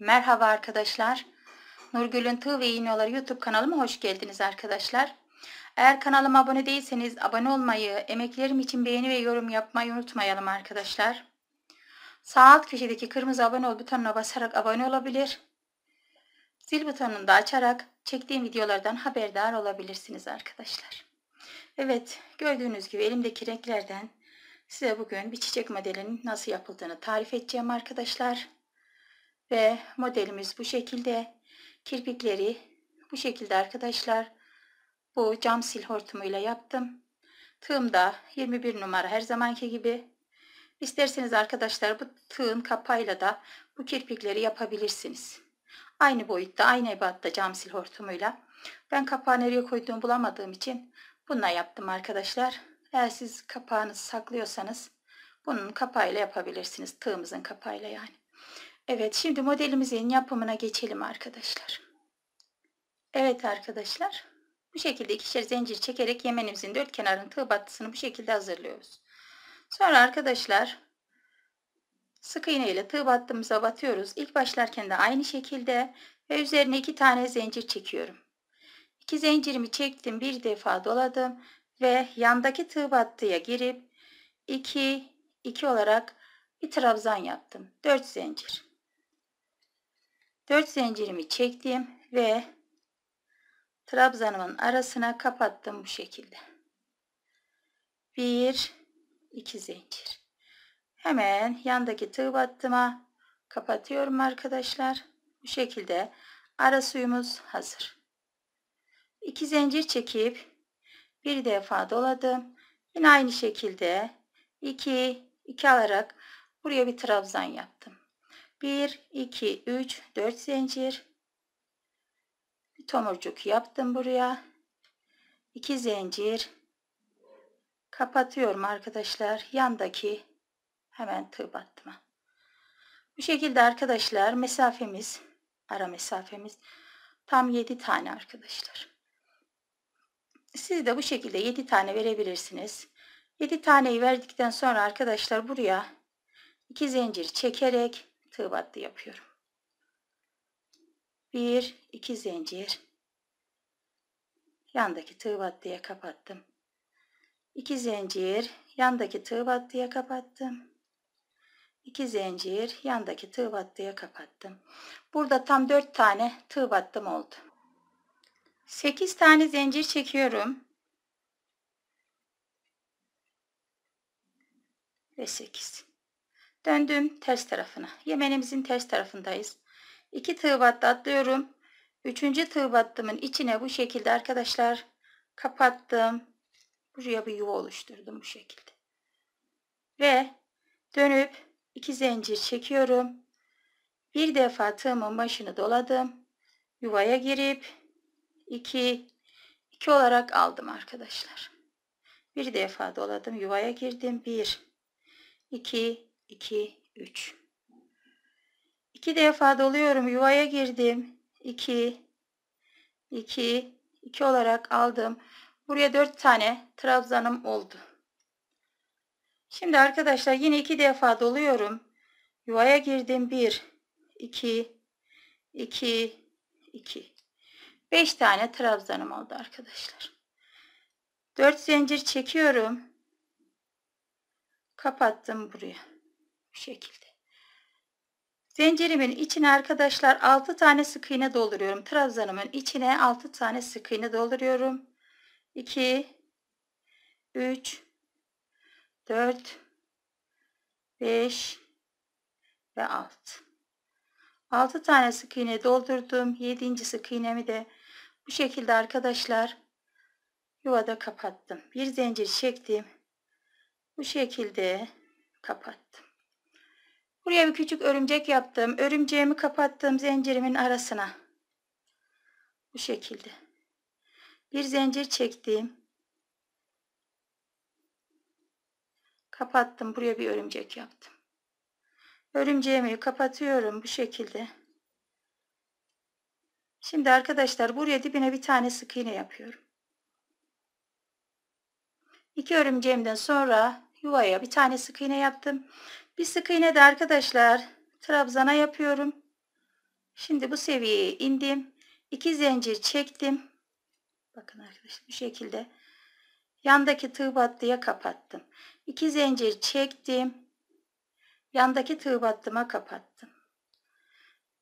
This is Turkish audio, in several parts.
Merhaba arkadaşlar. Nurgül'ün Tığ ve İğneoları YouTube kanalıma hoş geldiniz arkadaşlar. Eğer kanalıma abone değilseniz abone olmayı, emeklerim için beğeni ve yorum yapmayı unutmayalım arkadaşlar. Sağ alt köşedeki kırmızı abone ol butonuna basarak abone olabilir. Zil butonunu da açarak çektiğim videolardan haberdar olabilirsiniz arkadaşlar. Evet gördüğünüz gibi elimdeki renklerden size bugün bir çiçek modelinin nasıl yapıldığını tarif edeceğim arkadaşlar. Ve modelimiz bu şekilde. Kirpikleri bu şekilde arkadaşlar. Bu cam sil hortumuyla yaptım. Tığımda 21 numara her zamanki gibi. İsterseniz arkadaşlar bu tığın kapağıyla da bu kirpikleri yapabilirsiniz. Aynı boyutta, aynı ebatta cam sil hortumuyla. Ben kapağı nereye koyduğumu bulamadığım için bununla yaptım arkadaşlar. Eğer siz kapağınızı saklıyorsanız bunun kapağıyla yapabilirsiniz. Tığımızın kapağıyla yani. Evet şimdi modelimizin yapımına geçelim arkadaşlar. Evet arkadaşlar bu şekilde ikişer zincir çekerek yemenimizin dört kenarın tığ battısını bu şekilde hazırlıyoruz. Sonra arkadaşlar sık iğne ile tığ battığımıza batıyoruz. İlk başlarken de aynı şekilde ve üzerine iki tane zincir çekiyorum. İki zincirimi çektim bir defa doladım ve yandaki tığ battıya girip 2 2 olarak bir trabzan yaptım. 4 zincir. 4 zincirimi çektim ve trabzanımın arasına kapattım bu şekilde. 1 2 zincir. Hemen yandaki tığ battıma kapatıyorum arkadaşlar. Bu şekilde ara suyumuz hazır. 2 zincir çekip bir defa doladım. Yine aynı şekilde 2 2 alarak buraya bir trabzan yaptım. 1 2 3 4 zincir bir tomurcuk yaptım buraya 2 zincir kapatıyorum arkadaşlar yandaki hemen tığ battıma bu şekilde arkadaşlar mesafemiz ara mesafemiz tam 7 tane arkadaşlar siz de bu şekilde 7 tane verebilirsiniz 7 taneyi verdikten sonra arkadaşlar buraya 2 zincir çekerek tığ yapıyorum. 1 2 zincir yandaki tığ kapattım. 2 zincir yandaki tığ kapattım. 2 zincir yandaki tığ kapattım. Burada tam 4 tane tığ oldu. 8 tane zincir çekiyorum. Ve 8. Döndüm ters tarafına. Yemenimizin ters tarafındayız. İki tığ battı atlıyorum. Üçüncü tığ battımın içine bu şekilde arkadaşlar kapattım. Buraya bir yuva oluşturdum bu şekilde. Ve dönüp iki zincir çekiyorum. Bir defa tığımın başını doladım. Yuvaya girip 2 2 olarak aldım arkadaşlar. Bir defa doladım. Yuvaya girdim. 1 2 2, 3. 2 defa doluyorum. Yuvaya girdim. 2, 2, 2 olarak aldım. Buraya 4 tane trabzanım oldu. Şimdi arkadaşlar yine 2 defa doluyorum. Yuvaya girdim. 1, 2, 2, 2. 5 tane trabzanım oldu arkadaşlar. 4 zincir çekiyorum. Kapattım buraya bu şekilde. Zincirimin içine arkadaşlar 6 tane sık iğne dolduruyorum. Trabzanımın içine 6 tane sık iğne dolduruyorum. 2 3 4 5 ve 6. 6 tane sık iğne doldurdum. 7. sık iğnemi de bu şekilde arkadaşlar yuvada kapattım. Bir zincir çektim. Bu şekilde kapattım. Buraya bir küçük örümcek yaptım. Örümceğimi kapattığım zincirimin arasına. Bu şekilde. Bir zincir çektim. Kapattım. Buraya bir örümcek yaptım. Örümceğimi kapatıyorum bu şekilde. Şimdi arkadaşlar buraya dibine bir tane sık iğne yapıyorum. İki örümceğimden sonra yuvaya bir tane sık iğne yaptım. Bir sık iğne de arkadaşlar trabzana yapıyorum. Şimdi bu seviyeye indim. 2 zincir çektim. Bakın arkadaşlar bu şekilde. Yandaki tığ battıya kapattım. 2 zincir çektim. Yandaki tığ battıma kapattım.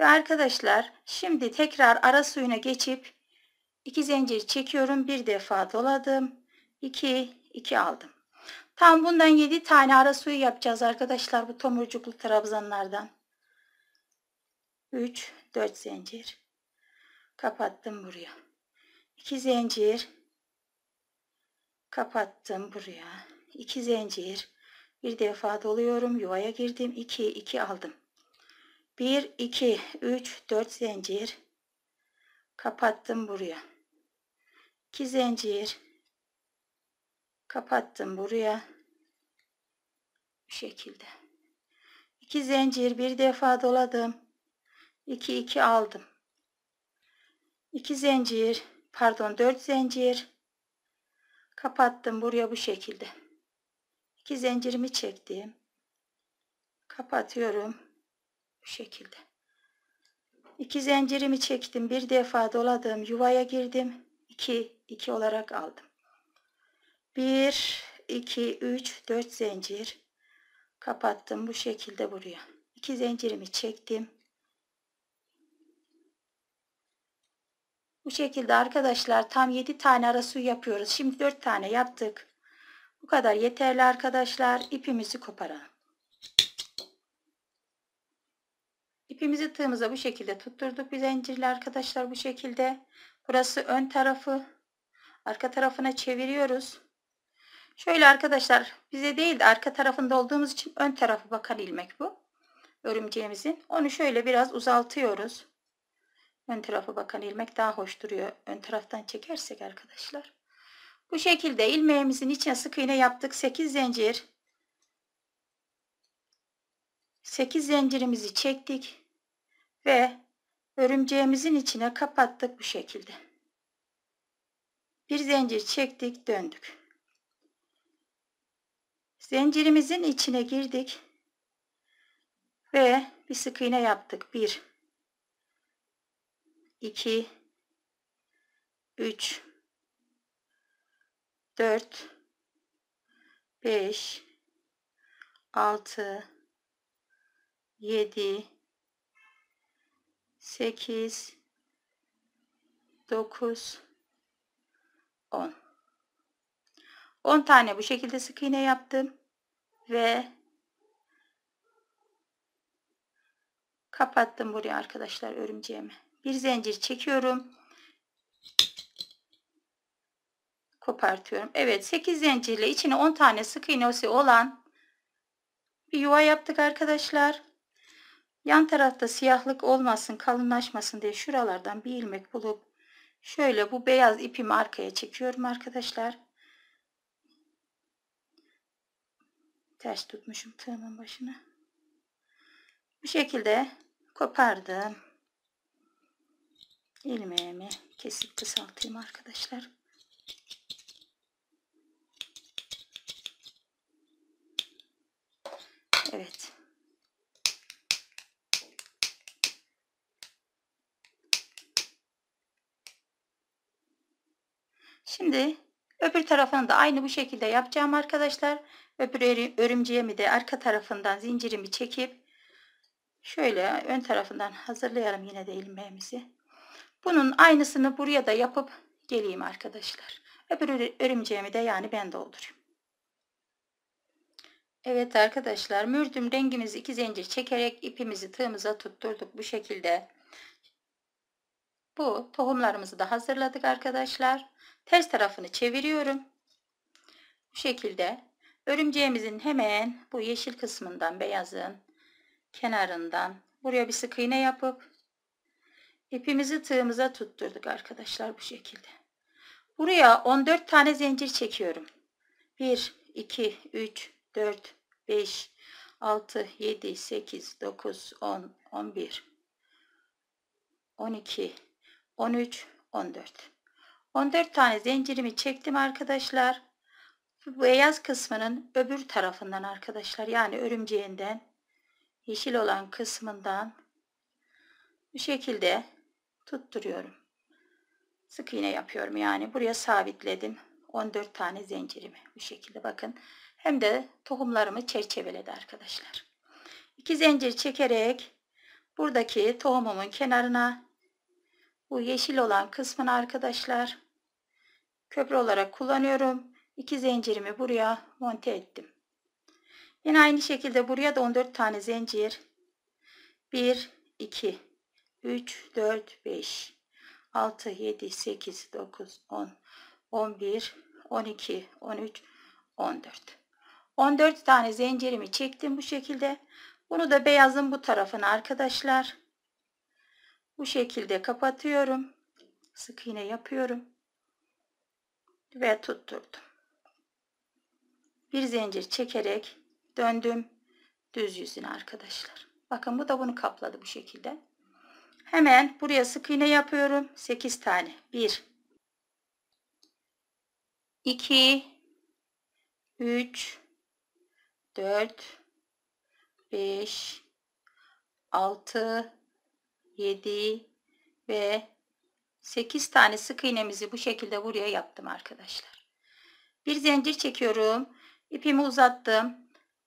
Ve arkadaşlar şimdi tekrar ara suyuna geçip 2 zincir çekiyorum. Bir defa doladım. 2 2 aldım. Tam bundan 7 tane ara suyu yapacağız arkadaşlar bu tomurcuklu trabzanlardan. 3 4 zincir kapattım buraya. 2 zincir kapattım buraya. 2 zincir bir defa doluyorum yuvaya girdim 2 2 aldım. 1 2 3 4 zincir kapattım buraya. 2 zincir kapattım buraya şekilde. 2 zincir bir defa doladım. 2 2 aldım. 2 zincir pardon 4 zincir kapattım buraya bu şekilde. 2 zincirimi çektim. Kapatıyorum bu şekilde. 2 zincirimi çektim. Bir defa doladım. Yuvaya girdim. 2 2 olarak aldım. 1 2 3 4 zincir kapattım bu şekilde buraya iki zincirimi çektim bu şekilde arkadaşlar tam 7 tane arası yapıyoruz şimdi 4 tane yaptık bu kadar yeterli arkadaşlar ipimizi koparalım ipimizi tığımıza bu şekilde tutturduk bir zincirle arkadaşlar bu şekilde burası ön tarafı arka tarafına çeviriyoruz Şöyle arkadaşlar bize değil de arka tarafında olduğumuz için ön tarafı bakan ilmek bu. Örümceğimizin. Onu şöyle biraz uzaltıyoruz. Ön tarafı bakan ilmek daha hoş duruyor. Ön taraftan çekersek arkadaşlar. Bu şekilde ilmeğimizin içine sık iğne yaptık. 8 zincir. 8 zincirimizi çektik. Ve örümceğimizin içine kapattık bu şekilde. Bir zincir çektik döndük. Zincirimizin içine girdik. Ve bir sık iğne yaptık. 1 2 3 4 5 6 7 8 9 10 10 tane bu şekilde sık iğne yaptım ve kapattım buraya arkadaşlar örümceğimi bir zincir çekiyorum kopartıyorum Evet 8 zincirle içine 10 tane sık iğnesi olan bir yuva yaptık arkadaşlar yan tarafta siyahlık olmasın kalınlaşmasın diye şuralardan bir ilmek bulup şöyle bu beyaz ipimi arkaya çekiyorum arkadaşlar ters tutmuşum tığımın başını. Bu şekilde kopardım. İlmeğimi kesip kısaltayım arkadaşlar. Evet. Şimdi Öbür tarafını da aynı bu şekilde yapacağım arkadaşlar. Öbür örümceğimi de arka tarafından zincirimi çekip şöyle ön tarafından hazırlayalım yine de ilmeğimizi. Bunun aynısını buraya da yapıp geleyim arkadaşlar. Öbür örümceğimi de yani ben doldurayım. Evet arkadaşlar mürdüm rengimizi iki zincir çekerek ipimizi tığımıza tutturduk bu şekilde. Bu tohumlarımızı da hazırladık arkadaşlar. Ters tarafını çeviriyorum. Bu şekilde örümceğimizin hemen bu yeşil kısmından beyazın kenarından buraya bir sık iğne yapıp ipimizi tığımıza tutturduk arkadaşlar bu şekilde. Buraya 14 tane zincir çekiyorum. 1, 2, 3, 4, 5, 6, 7, 8, 9, 10, 11, 12, 13, 14. 14 tane zincirimi çektim arkadaşlar. beyaz kısmının öbür tarafından arkadaşlar yani örümceğinden yeşil olan kısmından bu şekilde tutturuyorum. Sık iğne yapıyorum yani buraya sabitledim 14 tane zincirimi bu şekilde bakın. Hem de tohumlarımı çerçeveledi arkadaşlar. 2 zincir çekerek buradaki tohumumun kenarına bu yeşil olan kısmını arkadaşlar köprü olarak kullanıyorum. İki zincirimi buraya monte ettim. Yine aynı şekilde buraya da 14 tane zincir. 1, 2, 3, 4, 5, 6, 7, 8, 9, 10, 11, 12, 13, 14. 14 tane zincirimi çektim bu şekilde. Bunu da beyazın bu tarafına arkadaşlar. Bu şekilde kapatıyorum. Sık iğne yapıyorum ve tutturdum. Bir zincir çekerek döndüm düz yüzüne arkadaşlar. Bakın bu da bunu kapladı bu şekilde. Hemen buraya sık iğne yapıyorum. 8 tane. 1 2 3 4 5 6 7 ve 8 tane sık iğnemizi bu şekilde buraya yaptım arkadaşlar. Bir zincir çekiyorum. İpimi uzattım.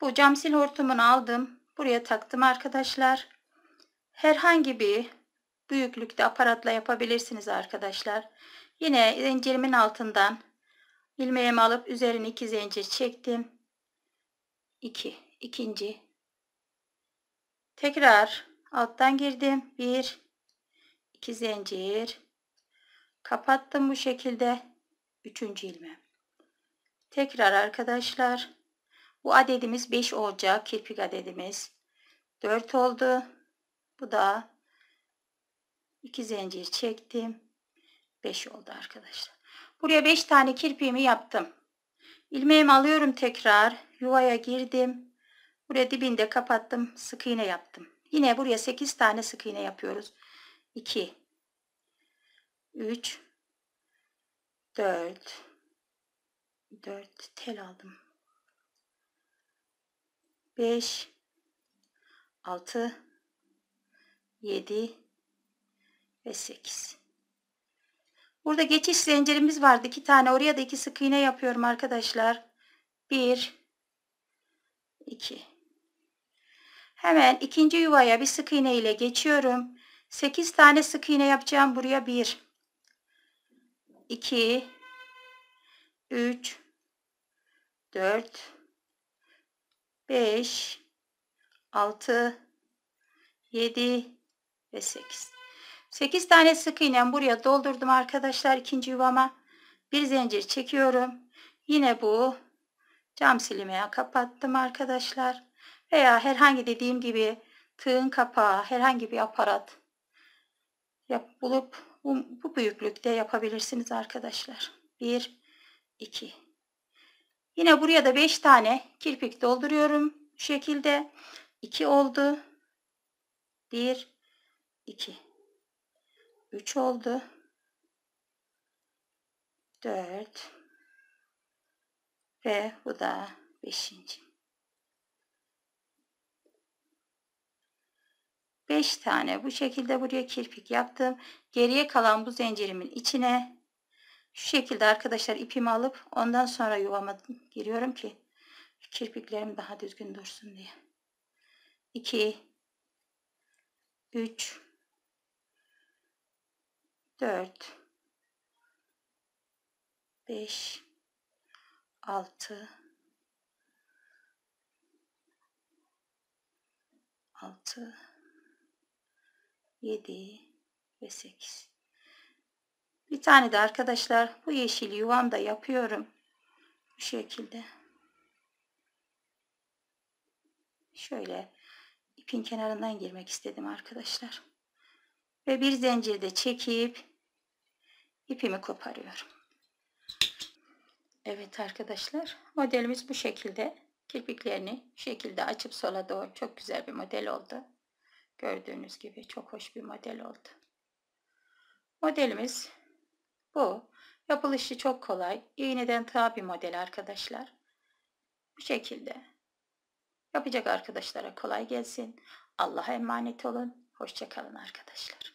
Bu cam sil hortumunu aldım. Buraya taktım arkadaşlar. Herhangi bir büyüklükte aparatla yapabilirsiniz arkadaşlar. Yine zincirimin altından ilmeğimi alıp üzerine iki zincir çektim. 2 iki, ikinci tekrar alttan girdim. 1 2 zincir kapattım bu şekilde üçüncü ilmeği tekrar arkadaşlar bu adedimiz 5 olacak kirpik adedimiz 4 oldu bu da 2 zincir çektim 5 oldu arkadaşlar buraya 5 tane kirpiğimi yaptım ilmeğimi alıyorum tekrar yuvaya girdim buraya dibinde kapattım sık iğne yaptım yine buraya 8 tane sık iğne yapıyoruz 2 3 4 4 tel aldım. 5 6 7 ve 8. Burada geçiş zincirimiz vardı. 2 tane oraya da iki sık iğne yapıyorum arkadaşlar. 1 2 Hemen ikinci yuvaya bir sık iğne ile geçiyorum. 8 tane sık iğne yapacağım buraya 1 2 3 4 5 6 7 ve 8 8 tane sık iğne buraya doldurdum arkadaşlar ikinci yuvama bir zincir çekiyorum yine bu cam silimeye kapattım arkadaşlar veya herhangi dediğim gibi tığın kapağı herhangi bir aparat yap, bulup bu, bu büyüklükte yapabilirsiniz arkadaşlar. 1, 2. Yine buraya da 5 tane kirpik dolduruyorum. Bu şekilde 2 oldu. 1, 2. 3 oldu. 4 ve bu da 5. 5 tane bu şekilde buraya kirpik yaptım. Geriye kalan bu zincirimin içine şu şekilde arkadaşlar ipimi alıp ondan sonra yuvama giriyorum ki kirpiklerim daha düzgün dursun diye. 2 3 4 5 6 6 7 ve 8. Bir tane de arkadaşlar bu yeşil yuvamda yapıyorum. Bu şekilde. Şöyle ipin kenarından girmek istedim arkadaşlar. Ve bir zincirde çekip ipimi koparıyorum. Evet arkadaşlar modelimiz bu şekilde. Kirpiklerini şekilde açıp sola doğru çok güzel bir model oldu. Gördüğünüz gibi çok hoş bir model oldu. Modelimiz bu. Yapılışı çok kolay. İğneden tığa bir model arkadaşlar. Bu şekilde. Yapacak arkadaşlara kolay gelsin. Allah'a emanet olun. Hoşçakalın arkadaşlar.